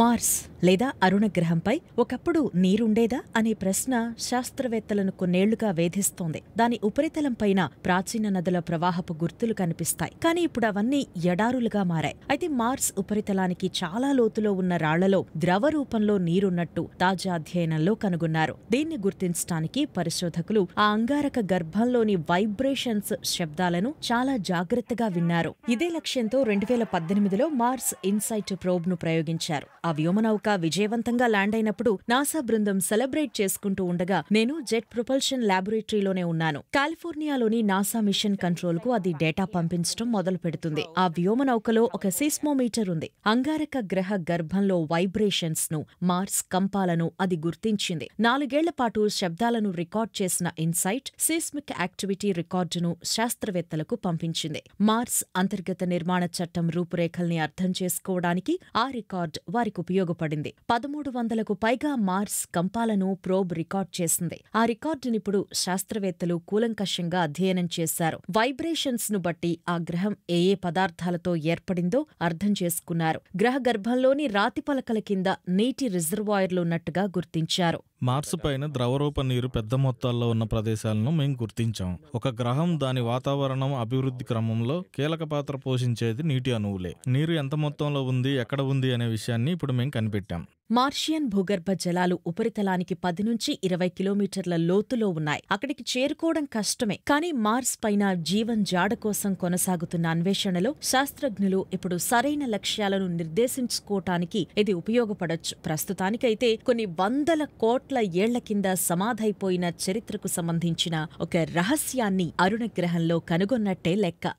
Mars లేదా అరుణ గ్రహంపై ఒకప్పుడు నీరుండేదా అనే ప్రశ్న శాస్త్రవేత్తలను కొన్నేళ్లుగా వేధిస్తోంది దాని ఉపరితలంపైన ప్రాచీన నదుల ప్రవాహపు గుర్తులు కనిపిస్తాయి కానీ ఇప్పుడు అవన్నీ ఎడారులుగా మారాయి అయితే మార్స్ ఉపరితలానికి చాలా లోతులో ఉన్న రాళ్లలో ద్రవ రూపంలో నీరున్నట్టు తాజా అధ్యయనంలో కనుగొన్నారు దీన్ని గుర్తించడానికి పరిశోధకులు ఆ అంగారక గర్భంలోని వైబ్రేషన్స్ శబ్దాలను చాలా జాగ్రత్తగా విన్నారు ఇదే లక్ష్యంతో రెండు వేల పద్దెనిమిదిలో మార్స్ ఇన్సైట్ ప్రోబ్ను ప్రయోగించారు ఆ వ్యోమనౌక విజయవంతంగా ల్యాండ్ అయినప్పుడు నాసా బృందం సెలబ్రేట్ చేసుకుంటూ ఉండగా నేను జెట్ ప్రొపల్షన్ ల్యాబొరేటరీలోనే ఉన్నాను కాలిఫోర్నియాలోని నాసా మిషన్ కంట్రోల్ కు అది డేటా పంపించడం మొదలు పెడుతుంది ఆ వ్యోమనౌకలో ఒక సిస్మోమీటర్ ఉంది అంగారక గ్రహ గర్భంలో వైబ్రేషన్స్ ను మార్స్ కంపాలను అది గుర్తించింది నాలుగేళ్ల పాటు శబ్దాలను రికార్డ్ చేసిన ఇన్సైట్ సిస్మిక్ యాక్టివిటీ రికార్డును శాస్త్రవేత్తలకు పంపించింది మార్స్ అంతర్గత నిర్మాణ చట్టం రూపురేఖల్ని అర్థం చేసుకోవడానికి ఆ రికార్డ్ వారి వారికి ఉపయోగపడింది పదమూడు వందలకు పైగా మార్స్ కంపాలను ప్రోబ్ రికార్డ్ చేసింది ఆ రికార్డునిప్పుడు శాస్త్రవేత్తలు కూలంకషంగా అధ్యయనం చేశారు వైబ్రేషన్స్ ను బట్టి ఆ గ్రహం ఏ ఏ పదార్థాలతో ఏర్పడిందో అర్థం చేసుకున్నారు గ్రహ గర్భంలోని రాతి పలకల కింద నీటి రిజర్వాయర్లున్నట్టుగా గుర్తించారు మార్స్ పైన ద్రవరూప నీరు పెద్ద మొత్తాల్లో ఉన్న ప్రదేశాలను మేము గుర్తించాం ఒక గ్రహం దాని వాతావరణం అభివృద్ధి క్రమంలో కీలక పాత్ర పోషించేది నీటి అణువులే నీరు ఎంత మొత్తంలో ఉంది ఎక్కడ ఉంది అనే విషయాన్ని ఇప్పుడు మేము కనిపెట్టాం మార్షియన్ భూగర్భ జలాలు ఉపరితలానికి పది నుంచి ఇరవై కిలోమీటర్ల లోతులో ఉన్నాయి అక్కడికి చేరుకోవడం కష్టమే కానీ మార్స్ పైన జీవన్ జాడ కోసం కొనసాగుతున్న అన్వేషణలో శాస్త్రజ్ఞులు ఇప్పుడు సరైన లక్ష్యాలను నిర్దేశించుకోవటానికి ఇది ఉపయోగపడొచ్చు ప్రస్తుతానికైతే కొన్ని వందల కోట్ల ఏళ్ల కింద సమాధైపోయిన చరిత్రకు సంబంధించిన ఒక రహస్యాన్ని అరుణగ్రహంలో కనుగొన్నట్టే లెక్క